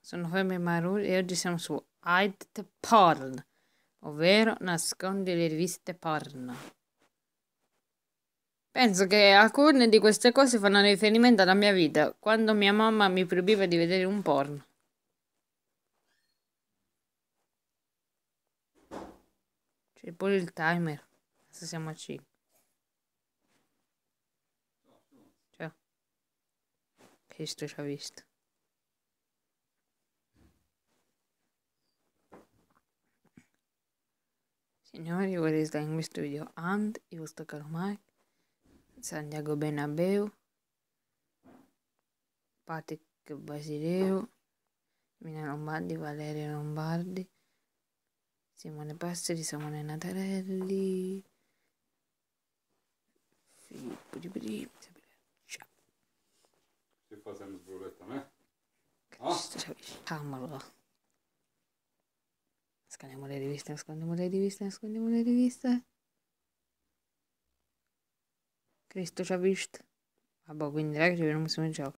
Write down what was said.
sono Femme Marul e oggi siamo su Hide Porn, ovvero nascondi le riviste porn. Penso che alcune di queste cose fanno riferimento alla mia vita, quando mia mamma mi proibiva di vedere un porno. C'è pure il timer, adesso siamo a 5. Ciao. Cristo ci ha visto. Signori, what is in studio? video? And I was talking about Santiago Bernabeu, Patrick Basileo, Mina Lombardi, Valerio Lombardi, Simone Passeri, Simone Natarelli, Filippo Di Bri, Ciao. Che facciamo sbrolettare? Eh? Ah! Cavolo. Nascondiamo le riviste, nascondiamo le riviste, nascondiamo le riviste. Cristo ci ha visto. Vabbè, quindi ragazzi, ci vediamo al prossimo gioco.